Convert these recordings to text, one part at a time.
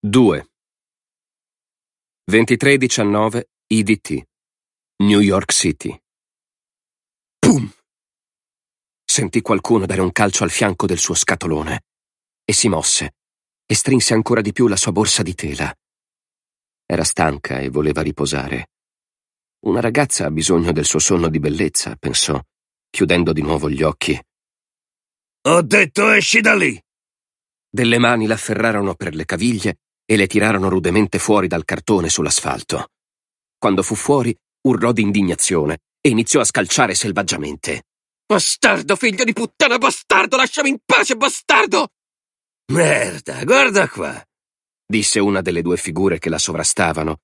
2. 2319 IDT, New York City. Pum! Sentì qualcuno dare un calcio al fianco del suo scatolone e si mosse e strinse ancora di più la sua borsa di tela. Era stanca e voleva riposare. Una ragazza ha bisogno del suo sonno di bellezza, pensò, chiudendo di nuovo gli occhi. Ho detto esci da lì! Delle mani l'afferrarono per le caviglie e le tirarono rudemente fuori dal cartone sull'asfalto. Quando fu fuori, urlò d'indignazione e iniziò a scalciare selvaggiamente. Bastardo, figlio di puttana, bastardo, lasciami in pace, bastardo! Merda, guarda qua! disse una delle due figure che la sovrastavano,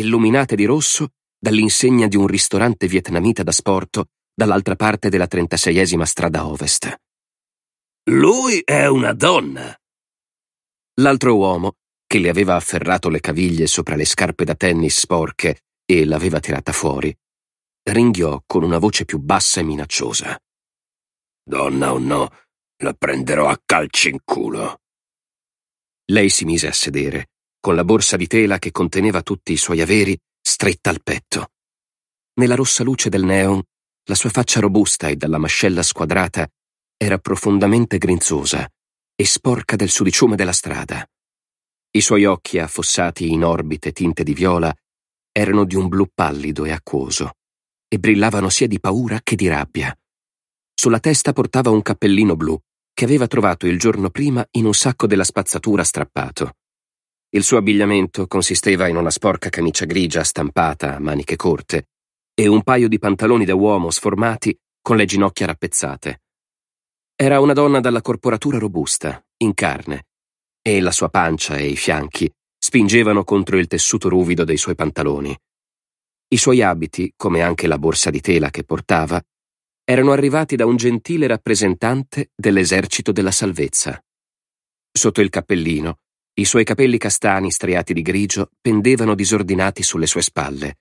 illuminate di rosso dall'insegna di un ristorante vietnamita da sporto dall'altra parte della 36esima strada ovest. Lui è una donna! L'altro uomo che le aveva afferrato le caviglie sopra le scarpe da tennis sporche e l'aveva tirata fuori, ringhiò con una voce più bassa e minacciosa. Donna o no, la prenderò a calci in culo. Lei si mise a sedere, con la borsa di tela che conteneva tutti i suoi averi stretta al petto. Nella rossa luce del neon, la sua faccia robusta e dalla mascella squadrata era profondamente grinzosa e sporca del sudiciume della strada. I suoi occhi, affossati in orbite tinte di viola, erano di un blu pallido e acquoso e brillavano sia di paura che di rabbia. Sulla testa portava un cappellino blu che aveva trovato il giorno prima in un sacco della spazzatura strappato. Il suo abbigliamento consisteva in una sporca camicia grigia stampata a maniche corte e un paio di pantaloni da uomo sformati con le ginocchia rappezzate. Era una donna dalla corporatura robusta, in carne, e la sua pancia e i fianchi spingevano contro il tessuto ruvido dei suoi pantaloni. I suoi abiti, come anche la borsa di tela che portava, erano arrivati da un gentile rappresentante dell'esercito della salvezza. Sotto il cappellino, i suoi capelli castani striati di grigio pendevano disordinati sulle sue spalle,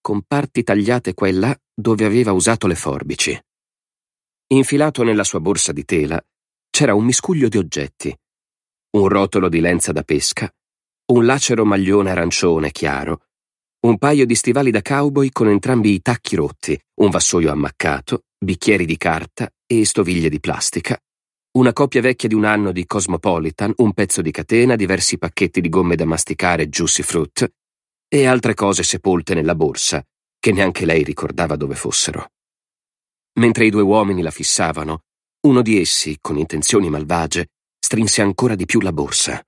con parti tagliate qua e là dove aveva usato le forbici. Infilato nella sua borsa di tela c'era un miscuglio di oggetti, un rotolo di lenza da pesca, un lacero maglione arancione chiaro, un paio di stivali da cowboy con entrambi i tacchi rotti, un vassoio ammaccato, bicchieri di carta e stoviglie di plastica, una coppia vecchia di un anno di Cosmopolitan, un pezzo di catena, diversi pacchetti di gomme da masticare Juicy Fruit e altre cose sepolte nella borsa, che neanche lei ricordava dove fossero. Mentre i due uomini la fissavano, uno di essi, con intenzioni malvagie, strinse ancora di più la borsa.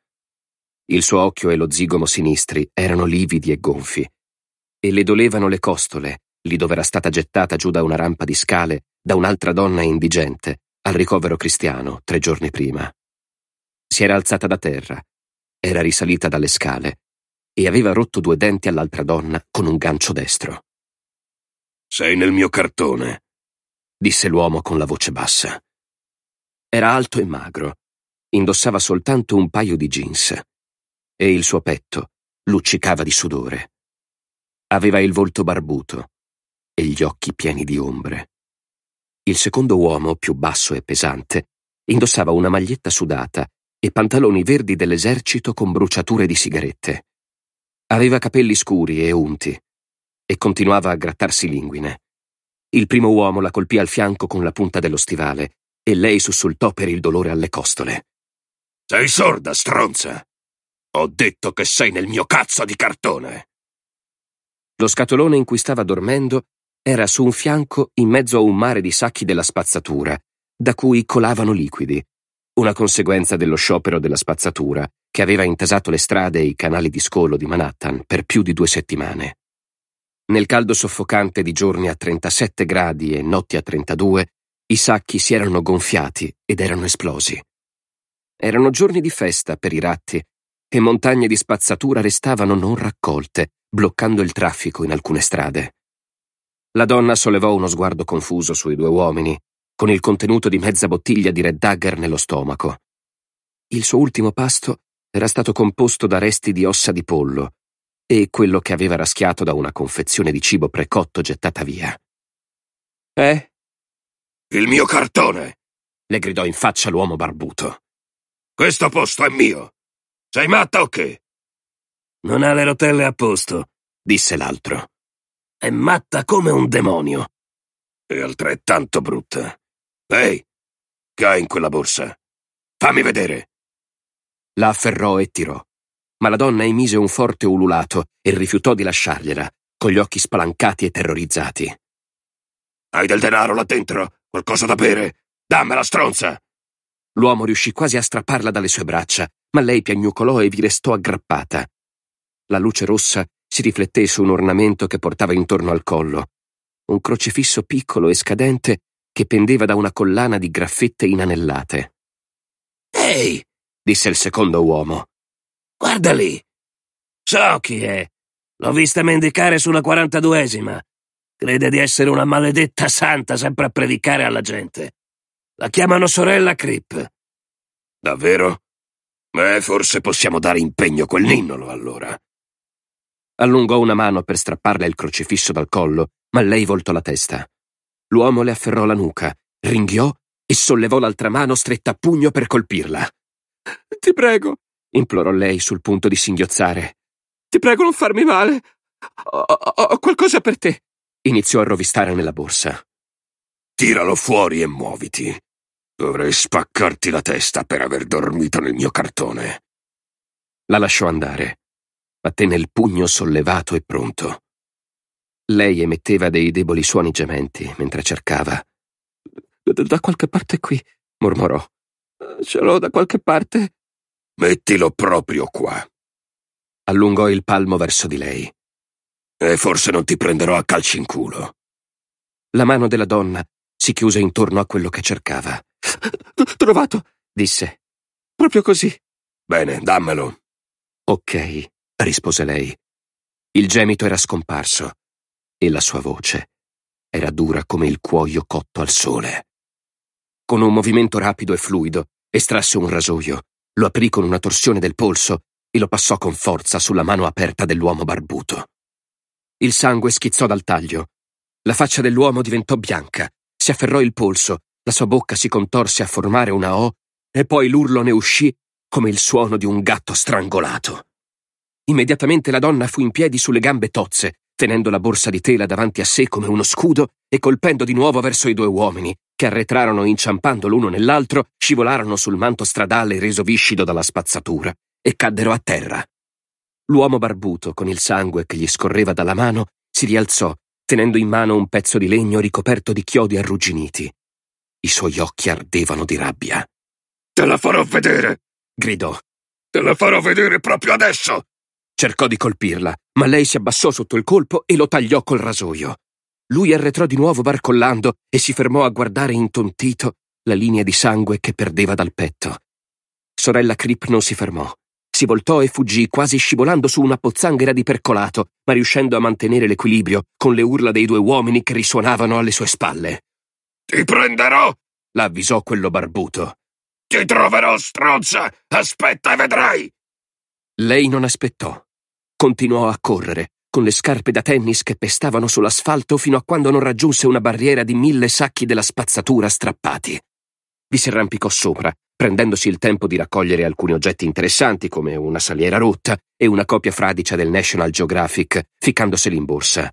Il suo occhio e lo zigomo sinistri erano lividi e gonfi, e le dolevano le costole, lì dove era stata gettata giù da una rampa di scale da un'altra donna indigente al ricovero cristiano tre giorni prima. Si era alzata da terra, era risalita dalle scale e aveva rotto due denti all'altra donna con un gancio destro. Sei nel mio cartone, disse l'uomo con la voce bassa. Era alto e magro, indossava soltanto un paio di jeans e il suo petto luccicava di sudore. Aveva il volto barbuto e gli occhi pieni di ombre. Il secondo uomo, più basso e pesante, indossava una maglietta sudata e pantaloni verdi dell'esercito con bruciature di sigarette. Aveva capelli scuri e unti e continuava a grattarsi linguine. Il primo uomo la colpì al fianco con la punta dello stivale e lei sussultò per il dolore alle costole. Sei sorda, stronza! Ho detto che sei nel mio cazzo di cartone! Lo scatolone in cui stava dormendo era su un fianco in mezzo a un mare di sacchi della spazzatura, da cui colavano liquidi, una conseguenza dello sciopero della spazzatura che aveva intasato le strade e i canali di scolo di Manhattan per più di due settimane. Nel caldo soffocante di giorni a 37 gradi e notti a 32, i sacchi si erano gonfiati ed erano esplosi. Erano giorni di festa per i ratti e montagne di spazzatura restavano non raccolte, bloccando il traffico in alcune strade. La donna sollevò uno sguardo confuso sui due uomini, con il contenuto di mezza bottiglia di Red Dagger nello stomaco. Il suo ultimo pasto era stato composto da resti di ossa di pollo e quello che aveva raschiato da una confezione di cibo precotto gettata via. Eh? Il mio cartone! le gridò in faccia l'uomo barbuto. Questo posto è mio. Sei matta o che? Non ha le rotelle a posto, disse l'altro. È matta come un demonio. E altrettanto brutta. Ehi, che hai in quella borsa? Fammi vedere. La afferrò e tirò. Ma la donna emise un forte ululato e rifiutò di lasciargliela, con gli occhi spalancati e terrorizzati. Hai del denaro là dentro? Qualcosa da bere? Dammela, stronza! L'uomo riuscì quasi a strapparla dalle sue braccia, ma lei piagnucolò e vi restò aggrappata. La luce rossa si rifletté su un ornamento che portava intorno al collo, un crocifisso piccolo e scadente che pendeva da una collana di graffette inanellate. Ehi, disse il secondo uomo. Guarda lì. So chi è. L'ho vista mendicare sulla quarantaduesima. Crede di essere una maledetta santa sempre a predicare alla gente. La chiamano sorella Crip. Davvero? Beh, forse possiamo dare impegno a quel ninnolo, allora. Allungò una mano per strapparle il crocifisso dal collo, ma lei voltò la testa. L'uomo le afferrò la nuca, ringhiò e sollevò l'altra mano stretta a pugno per colpirla. Ti prego, implorò lei sul punto di singhiozzare. Ti prego non farmi male. Ho, ho, ho qualcosa per te. Iniziò a rovistare nella borsa. Tiralo fuori e muoviti. Dovrei spaccarti la testa per aver dormito nel mio cartone. La lasciò andare, ma tenne il pugno sollevato e pronto. Lei emetteva dei deboli suoni gementi mentre cercava. Da qualche parte qui, mormorò. Eh, ce l'ho da qualche parte. Mettilo proprio qua. Allungò il palmo verso di lei. E forse non ti prenderò a calci in culo. La mano della donna si chiuse intorno a quello che cercava. Trovato, disse. Proprio così. Bene, dammelo. Ok, rispose lei. Il gemito era scomparso e la sua voce era dura come il cuoio cotto al sole. Con un movimento rapido e fluido, estrasse un rasoio, lo aprì con una torsione del polso e lo passò con forza sulla mano aperta dell'uomo barbuto. Il sangue schizzò dal taglio. La faccia dell'uomo diventò bianca si afferrò il polso, la sua bocca si contorse a formare una O e poi l'urlo ne uscì come il suono di un gatto strangolato. Immediatamente la donna fu in piedi sulle gambe tozze, tenendo la borsa di tela davanti a sé come uno scudo e colpendo di nuovo verso i due uomini, che arretrarono inciampando l'uno nell'altro, scivolarono sul manto stradale reso viscido dalla spazzatura e caddero a terra. L'uomo barbuto, con il sangue che gli scorreva dalla mano, si rialzò tenendo in mano un pezzo di legno ricoperto di chiodi arrugginiti. I suoi occhi ardevano di rabbia. Te la farò vedere! gridò. Te la farò vedere proprio adesso! Cercò di colpirla, ma lei si abbassò sotto il colpo e lo tagliò col rasoio. Lui arretrò di nuovo barcollando e si fermò a guardare intontito la linea di sangue che perdeva dal petto. Sorella Crip non si fermò si voltò e fuggì quasi scivolando su una pozzanghera di percolato, ma riuscendo a mantenere l'equilibrio con le urla dei due uomini che risuonavano alle sue spalle. Ti prenderò! l'avvisò quello barbuto. Ti troverò, stronza! Aspetta e vedrai! Lei non aspettò. Continuò a correre, con le scarpe da tennis che pestavano sull'asfalto fino a quando non raggiunse una barriera di mille sacchi della spazzatura strappati vi si arrampicò sopra, prendendosi il tempo di raccogliere alcuni oggetti interessanti come una saliera rotta e una copia fradicia del National Geographic, ficcandoseli in borsa.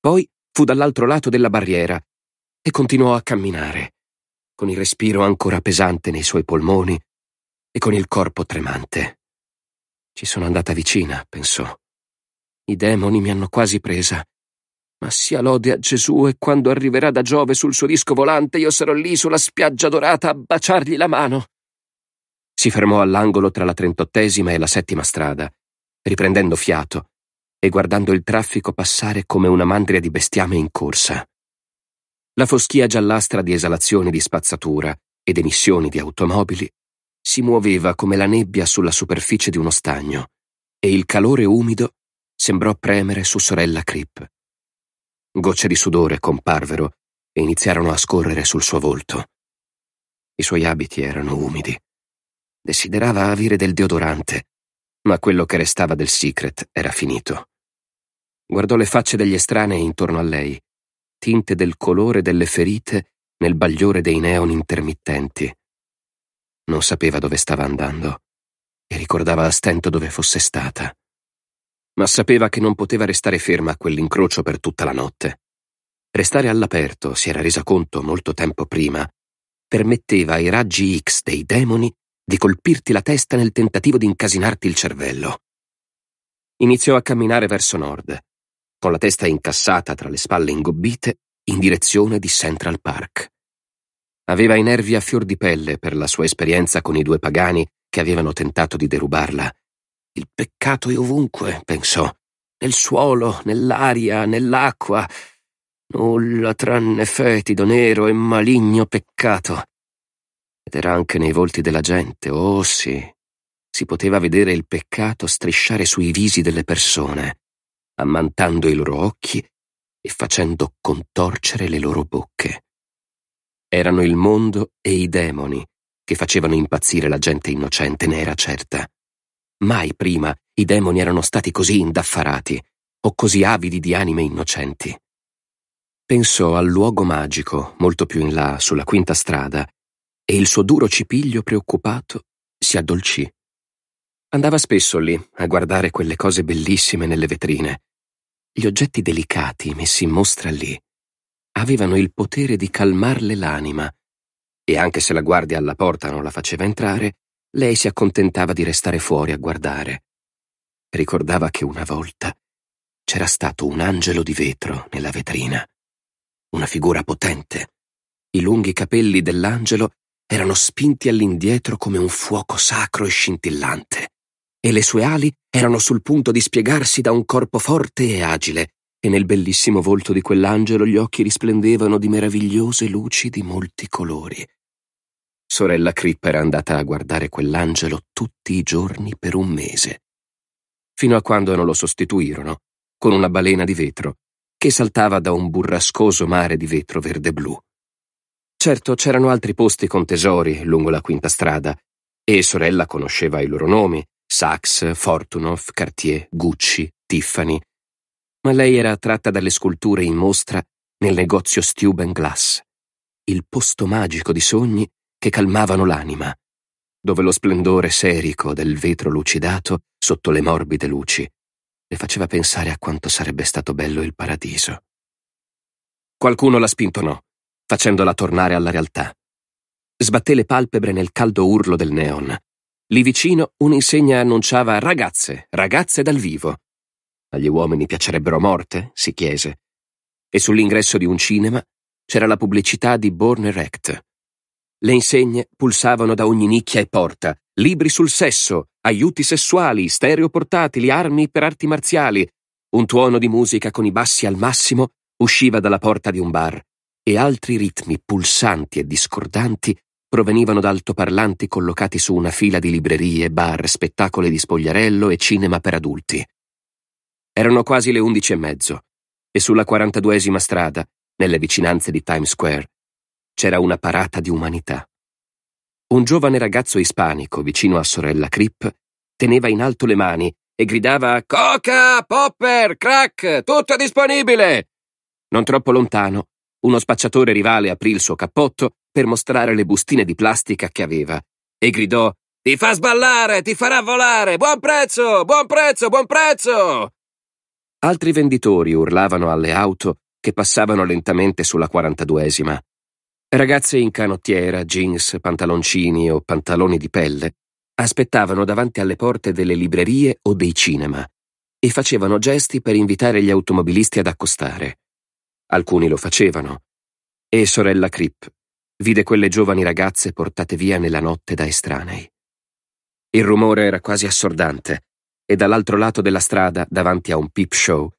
Poi fu dall'altro lato della barriera e continuò a camminare, con il respiro ancora pesante nei suoi polmoni e con il corpo tremante. Ci sono andata vicina, pensò. I demoni mi hanno quasi presa ma sia lode a Gesù e quando arriverà da Giove sul suo disco volante io sarò lì sulla spiaggia dorata a baciargli la mano. Si fermò all'angolo tra la trentottesima e la settima strada, riprendendo fiato e guardando il traffico passare come una mandria di bestiame in corsa. La foschia giallastra di esalazioni di spazzatura ed emissioni di automobili si muoveva come la nebbia sulla superficie di uno stagno e il calore umido sembrò premere su sorella Crip Gocce di sudore comparvero e iniziarono a scorrere sul suo volto. I suoi abiti erano umidi. Desiderava avere del deodorante, ma quello che restava del secret era finito. Guardò le facce degli estranei intorno a lei, tinte del colore delle ferite nel bagliore dei neon intermittenti. Non sapeva dove stava andando e ricordava a stento dove fosse stata ma sapeva che non poteva restare ferma a quell'incrocio per tutta la notte. Restare all'aperto, si era resa conto molto tempo prima, permetteva ai raggi X dei demoni di colpirti la testa nel tentativo di incasinarti il cervello. Iniziò a camminare verso nord, con la testa incassata tra le spalle ingobbite, in direzione di Central Park. Aveva i nervi a fior di pelle per la sua esperienza con i due pagani che avevano tentato di derubarla il peccato è ovunque, pensò, nel suolo, nell'aria, nell'acqua. Nulla tranne fetido, nero e maligno peccato. Ed era anche nei volti della gente, oh sì. Si poteva vedere il peccato strisciare sui visi delle persone, ammantando i loro occhi e facendo contorcere le loro bocche. Erano il mondo e i demoni che facevano impazzire la gente innocente, ne era certa. Mai prima i demoni erano stati così indaffarati o così avidi di anime innocenti. Pensò al luogo magico, molto più in là, sulla quinta strada, e il suo duro cipiglio preoccupato si addolcì. Andava spesso lì a guardare quelle cose bellissime nelle vetrine. Gli oggetti delicati messi in mostra lì avevano il potere di calmarle l'anima, e anche se la guardia alla porta non la faceva entrare, lei si accontentava di restare fuori a guardare. Ricordava che una volta c'era stato un angelo di vetro nella vetrina, una figura potente. I lunghi capelli dell'angelo erano spinti all'indietro come un fuoco sacro e scintillante, e le sue ali erano sul punto di spiegarsi da un corpo forte e agile, e nel bellissimo volto di quell'angelo gli occhi risplendevano di meravigliose luci di molti colori. Sorella Crippa era andata a guardare quell'angelo tutti i giorni per un mese, fino a quando non lo sostituirono con una balena di vetro che saltava da un burrascoso mare di vetro verde-blu. Certo, c'erano altri posti con tesori lungo la quinta strada, e sorella conosceva i loro nomi, Sachs, Fortunoff, Cartier, Gucci, Tiffany, ma lei era attratta dalle sculture in mostra nel negozio Steuben Glass, il posto magico di sogni che calmavano l'anima, dove lo splendore serico del vetro lucidato sotto le morbide luci le faceva pensare a quanto sarebbe stato bello il paradiso. Qualcuno la spintonò, facendola tornare alla realtà. Sbatté le palpebre nel caldo urlo del neon. Lì vicino un'insegna annunciava ragazze, ragazze dal vivo. Agli uomini piacerebbero morte? si chiese. E sull'ingresso di un cinema c'era la pubblicità di Born Erect, le insegne pulsavano da ogni nicchia e porta, libri sul sesso, aiuti sessuali, stereoportatili, armi per arti marziali. Un tuono di musica con i bassi al massimo usciva dalla porta di un bar e altri ritmi pulsanti e discordanti provenivano da altoparlanti collocati su una fila di librerie, bar, spettacoli di spogliarello e cinema per adulti. Erano quasi le undici e mezzo e sulla 42esima strada, nelle vicinanze di Times Square, c'era una parata di umanità. Un giovane ragazzo ispanico vicino a sorella Crip teneva in alto le mani e gridava Coca, popper, crack, tutto disponibile! Non troppo lontano, uno spacciatore rivale aprì il suo cappotto per mostrare le bustine di plastica che aveva e gridò Ti fa sballare, ti farà volare, buon prezzo, buon prezzo, buon prezzo! Altri venditori urlavano alle auto che passavano lentamente sulla 42esima Ragazze in canottiera, jeans, pantaloncini o pantaloni di pelle aspettavano davanti alle porte delle librerie o dei cinema e facevano gesti per invitare gli automobilisti ad accostare. Alcuni lo facevano. E sorella Cripp vide quelle giovani ragazze portate via nella notte da estranei. Il rumore era quasi assordante e dall'altro lato della strada, davanti a un peep show,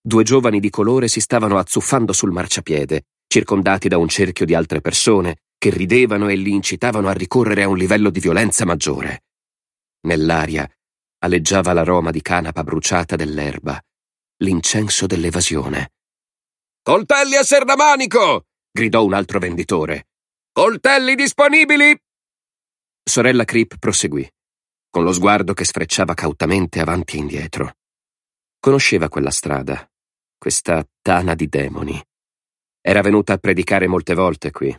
due giovani di colore si stavano azzuffando sul marciapiede circondati da un cerchio di altre persone che ridevano e li incitavano a ricorrere a un livello di violenza maggiore. Nell'aria aleggiava l'aroma di canapa bruciata dell'erba, l'incenso dell'evasione. Coltelli a serdamanico! gridò un altro venditore. Coltelli disponibili! Sorella Crip proseguì, con lo sguardo che sfrecciava cautamente avanti e indietro. Conosceva quella strada, questa tana di demoni. Era venuta a predicare molte volte qui.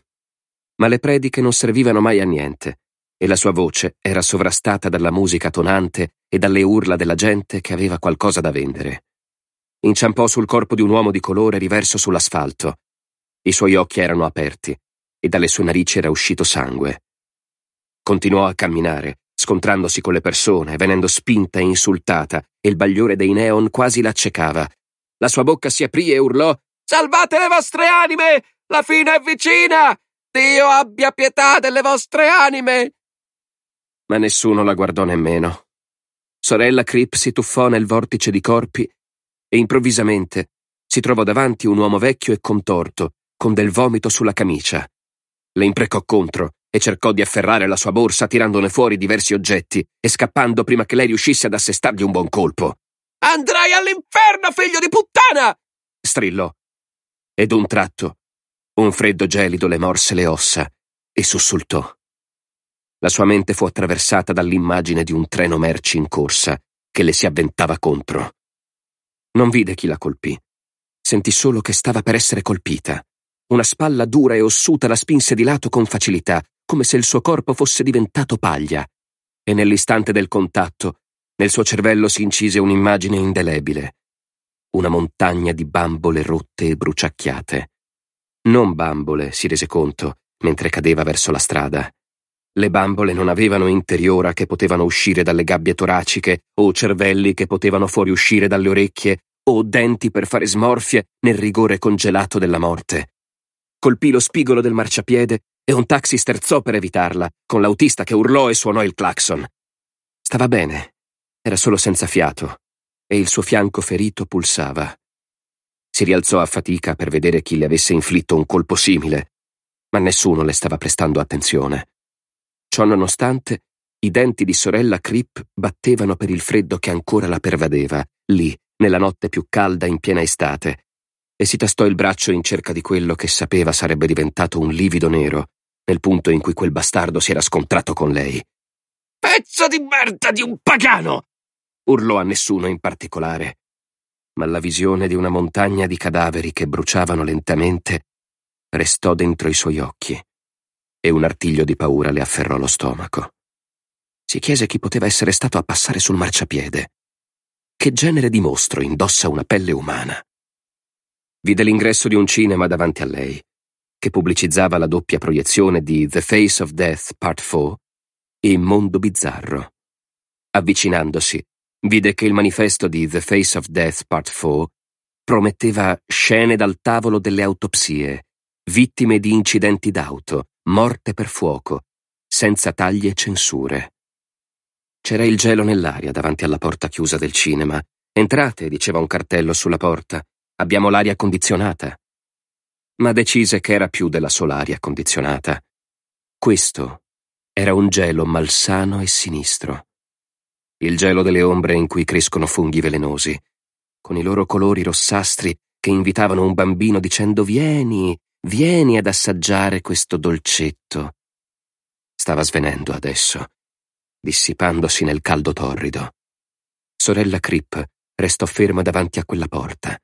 Ma le prediche non servivano mai a niente e la sua voce era sovrastata dalla musica tonante e dalle urla della gente che aveva qualcosa da vendere. Inciampò sul corpo di un uomo di colore riverso sull'asfalto. I suoi occhi erano aperti e dalle sue narici era uscito sangue. Continuò a camminare, scontrandosi con le persone, venendo spinta e insultata, e il bagliore dei neon quasi l'accecava. La sua bocca si aprì e urlò Salvate le vostre anime! La fine è vicina! Dio abbia pietà delle vostre anime! Ma nessuno la guardò nemmeno. Sorella Crip si tuffò nel vortice di corpi e improvvisamente si trovò davanti un uomo vecchio e contorto, con del vomito sulla camicia. Le imprecò contro e cercò di afferrare la sua borsa tirandone fuori diversi oggetti e scappando prima che lei riuscisse ad assestargli un buon colpo. Andrai all'inferno, figlio di puttana! strillò ed un tratto un freddo gelido le morse le ossa e sussultò. La sua mente fu attraversata dall'immagine di un treno merci in corsa che le si avventava contro. Non vide chi la colpì. Sentì solo che stava per essere colpita. Una spalla dura e ossuta la spinse di lato con facilità, come se il suo corpo fosse diventato paglia. E nell'istante del contatto, nel suo cervello si incise un'immagine indelebile una montagna di bambole rotte e bruciacchiate. Non bambole, si rese conto, mentre cadeva verso la strada. Le bambole non avevano interiora che potevano uscire dalle gabbie toraciche, o cervelli che potevano fuoriuscire dalle orecchie, o denti per fare smorfie nel rigore congelato della morte. Colpì lo spigolo del marciapiede e un taxi sterzò per evitarla, con l'autista che urlò e suonò il clacson. Stava bene, era solo senza fiato e il suo fianco ferito pulsava. Si rialzò a fatica per vedere chi le avesse inflitto un colpo simile, ma nessuno le stava prestando attenzione. Ciononostante, i denti di sorella Crip battevano per il freddo che ancora la pervadeva, lì, nella notte più calda in piena estate, e si tastò il braccio in cerca di quello che sapeva sarebbe diventato un livido nero, nel punto in cui quel bastardo si era scontrato con lei. Pezzo di merda di un pagano! urlò a nessuno in particolare, ma la visione di una montagna di cadaveri che bruciavano lentamente restò dentro i suoi occhi e un artiglio di paura le afferrò lo stomaco. Si chiese chi poteva essere stato a passare sul marciapiede. Che genere di mostro indossa una pelle umana? Vide l'ingresso di un cinema davanti a lei, che pubblicizzava la doppia proiezione di The Face of Death Part 4 e Mondo Bizzarro. Avvicinandosi, vide che il manifesto di The Face of Death Part 4 prometteva scene dal tavolo delle autopsie, vittime di incidenti d'auto, morte per fuoco, senza tagli e censure. C'era il gelo nell'aria davanti alla porta chiusa del cinema. Entrate, diceva un cartello sulla porta. Abbiamo l'aria condizionata. Ma decise che era più della sola aria condizionata. Questo era un gelo malsano e sinistro il gelo delle ombre in cui crescono funghi velenosi, con i loro colori rossastri che invitavano un bambino dicendo vieni, vieni ad assaggiare questo dolcetto. Stava svenendo adesso, dissipandosi nel caldo torrido. Sorella Crip restò ferma davanti a quella porta,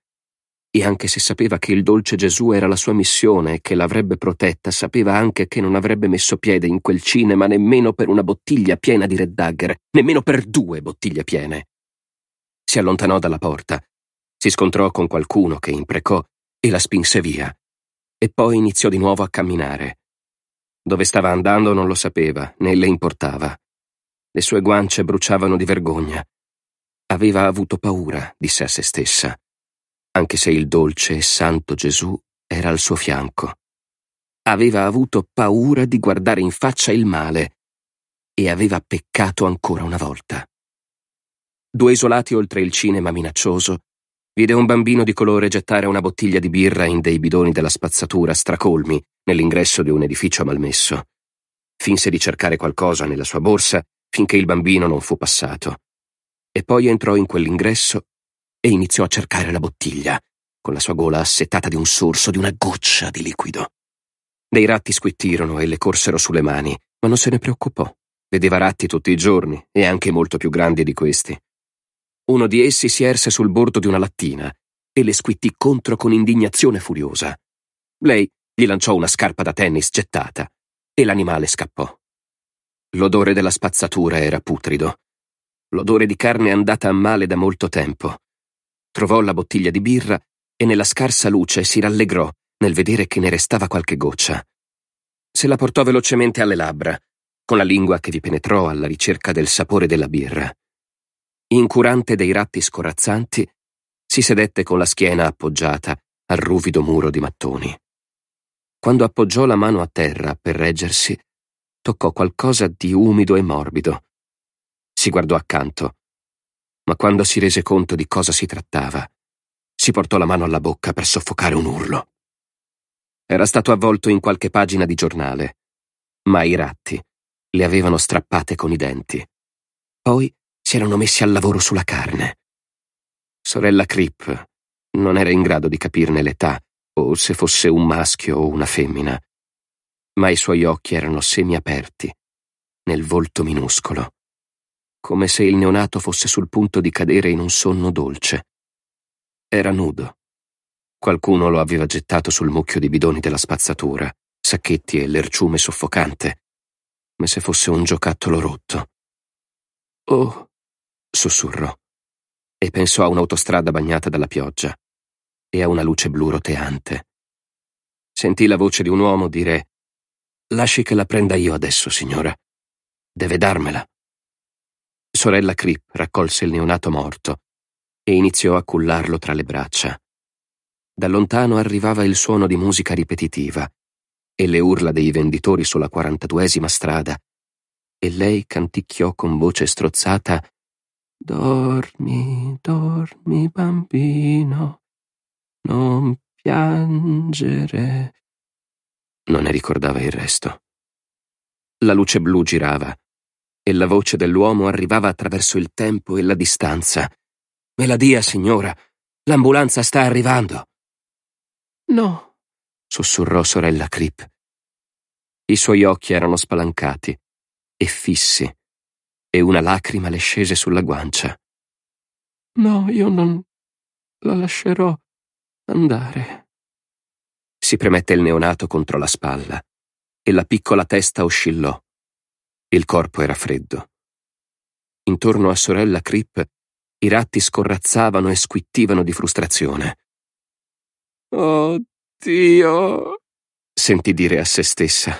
e anche se sapeva che il dolce Gesù era la sua missione e che l'avrebbe protetta, sapeva anche che non avrebbe messo piede in quel cinema nemmeno per una bottiglia piena di Red Dagger, nemmeno per due bottiglie piene. Si allontanò dalla porta, si scontrò con qualcuno che imprecò e la spinse via, e poi iniziò di nuovo a camminare. Dove stava andando non lo sapeva, né le importava. Le sue guance bruciavano di vergogna. Aveva avuto paura, disse a se stessa anche se il dolce e santo Gesù era al suo fianco. Aveva avuto paura di guardare in faccia il male e aveva peccato ancora una volta. Due isolati oltre il cinema minaccioso, vide un bambino di colore gettare una bottiglia di birra in dei bidoni della spazzatura stracolmi nell'ingresso di un edificio malmesso. Finse di cercare qualcosa nella sua borsa finché il bambino non fu passato. E poi entrò in quell'ingresso e iniziò a cercare la bottiglia, con la sua gola assettata di un sorso di una goccia di liquido. Dei ratti squittirono e le corsero sulle mani, ma non se ne preoccupò. Vedeva ratti tutti i giorni e anche molto più grandi di questi. Uno di essi si erse sul bordo di una lattina e le squittì contro con indignazione furiosa. Lei gli lanciò una scarpa da tennis gettata e l'animale scappò. L'odore della spazzatura era putrido. L'odore di carne andata a male da molto tempo. Trovò la bottiglia di birra e nella scarsa luce si rallegrò nel vedere che ne restava qualche goccia. Se la portò velocemente alle labbra, con la lingua che vi penetrò alla ricerca del sapore della birra. Incurante dei ratti scorazzanti, si sedette con la schiena appoggiata al ruvido muro di mattoni. Quando appoggiò la mano a terra per reggersi, toccò qualcosa di umido e morbido. Si guardò accanto ma quando si rese conto di cosa si trattava, si portò la mano alla bocca per soffocare un urlo. Era stato avvolto in qualche pagina di giornale, ma i ratti le avevano strappate con i denti. Poi si erano messi al lavoro sulla carne. Sorella Crip non era in grado di capirne l'età o se fosse un maschio o una femmina, ma i suoi occhi erano semiaperti, nel volto minuscolo come se il neonato fosse sul punto di cadere in un sonno dolce. Era nudo. Qualcuno lo aveva gettato sul mucchio di bidoni della spazzatura, sacchetti e lerciume soffocante, come se fosse un giocattolo rotto. Oh, sussurrò, e pensò a un'autostrada bagnata dalla pioggia e a una luce blu roteante. Sentì la voce di un uomo dire Lasci che la prenda io adesso, signora. Deve darmela sorella Crip raccolse il neonato morto e iniziò a cullarlo tra le braccia. Da lontano arrivava il suono di musica ripetitiva e le urla dei venditori sulla 42esima strada e lei canticchiò con voce strozzata Dormi, dormi bambino, non piangere. Non ne ricordava il resto. La luce blu girava e la voce dell'uomo arrivava attraverso il tempo e la distanza. Me la dia, signora, l'ambulanza sta arrivando. No, sussurrò sorella Crip. I suoi occhi erano spalancati e fissi, e una lacrima le scese sulla guancia. No, io non la lascerò andare. Si premette il neonato contro la spalla e la piccola testa oscillò. Il corpo era freddo. Intorno a sorella Crip i ratti scorrazzavano e squittivano di frustrazione. Oh Dio! sentì dire a se stessa.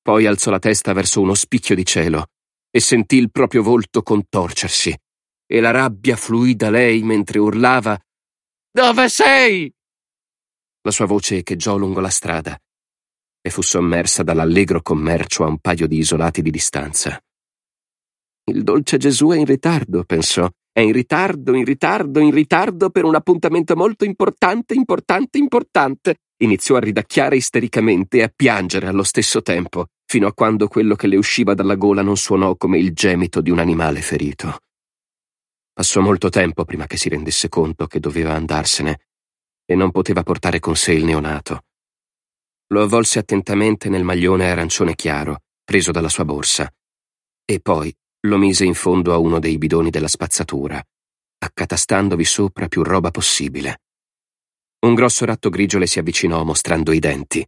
Poi alzò la testa verso uno spicchio di cielo e sentì il proprio volto contorcersi e la rabbia fluì da lei mentre urlava Dove sei? La sua voce echeggiò lungo la strada e fu sommersa dall'allegro commercio a un paio di isolati di distanza. Il dolce Gesù è in ritardo, pensò. È in ritardo, in ritardo, in ritardo per un appuntamento molto importante, importante, importante. Iniziò a ridacchiare istericamente e a piangere allo stesso tempo, fino a quando quello che le usciva dalla gola non suonò come il gemito di un animale ferito. Passò molto tempo prima che si rendesse conto che doveva andarsene e non poteva portare con sé il neonato. Lo avvolse attentamente nel maglione arancione chiaro, preso dalla sua borsa, e poi lo mise in fondo a uno dei bidoni della spazzatura, accatastandovi sopra più roba possibile. Un grosso ratto grigio le si avvicinò mostrando i denti,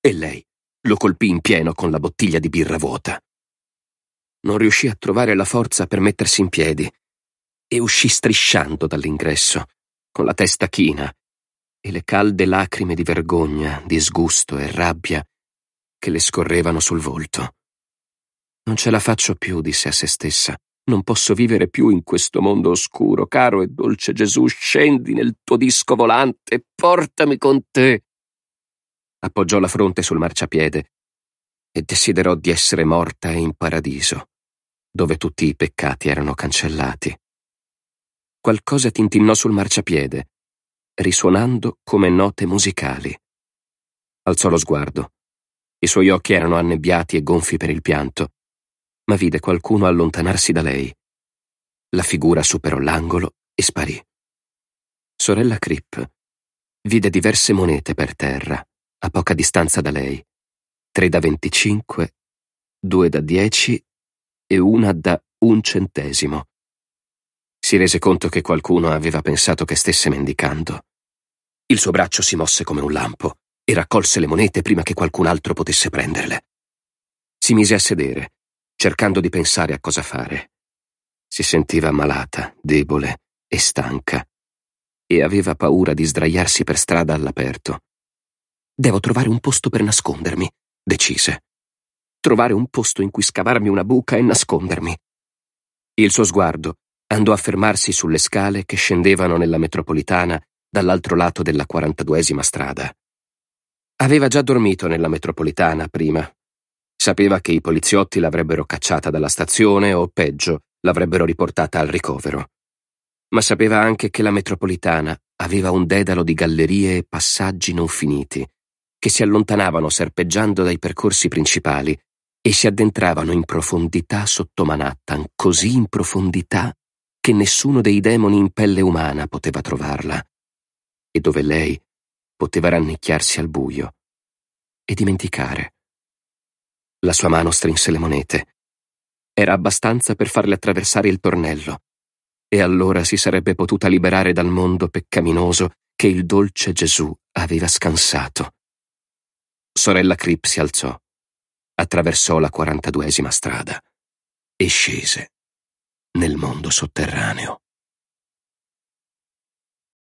e lei lo colpì in pieno con la bottiglia di birra vuota. Non riuscì a trovare la forza per mettersi in piedi e uscì strisciando dall'ingresso, con la testa china e le calde lacrime di vergogna, disgusto e rabbia che le scorrevano sul volto. Non ce la faccio più, disse a se stessa. Non posso vivere più in questo mondo oscuro, caro e dolce Gesù, scendi nel tuo disco volante e portami con te. Appoggiò la fronte sul marciapiede e desiderò di essere morta in paradiso, dove tutti i peccati erano cancellati. Qualcosa tintinnò sul marciapiede risuonando come note musicali. Alzò lo sguardo. I suoi occhi erano annebbiati e gonfi per il pianto, ma vide qualcuno allontanarsi da lei. La figura superò l'angolo e sparì. Sorella Crip vide diverse monete per terra, a poca distanza da lei. Tre da venticinque, due da dieci e una da un centesimo. Si rese conto che qualcuno aveva pensato che stesse mendicando. Il suo braccio si mosse come un lampo e raccolse le monete prima che qualcun altro potesse prenderle. Si mise a sedere, cercando di pensare a cosa fare. Si sentiva malata, debole e stanca, e aveva paura di sdraiarsi per strada all'aperto. Devo trovare un posto per nascondermi, decise. Trovare un posto in cui scavarmi una buca e nascondermi. Il suo sguardo andò a fermarsi sulle scale che scendevano nella metropolitana dall'altro lato della 42esima strada. Aveva già dormito nella metropolitana prima. Sapeva che i poliziotti l'avrebbero cacciata dalla stazione o, peggio, l'avrebbero riportata al ricovero. Ma sapeva anche che la metropolitana aveva un dedalo di gallerie e passaggi non finiti, che si allontanavano serpeggiando dai percorsi principali e si addentravano in profondità sotto Manhattan, così in profondità che nessuno dei demoni in pelle umana poteva trovarla e dove lei poteva rannicchiarsi al buio e dimenticare. La sua mano strinse le monete. Era abbastanza per farle attraversare il tornello e allora si sarebbe potuta liberare dal mondo peccaminoso che il dolce Gesù aveva scansato. Sorella Crip si alzò, attraversò la quarantaduesima strada e scese nel mondo sotterraneo.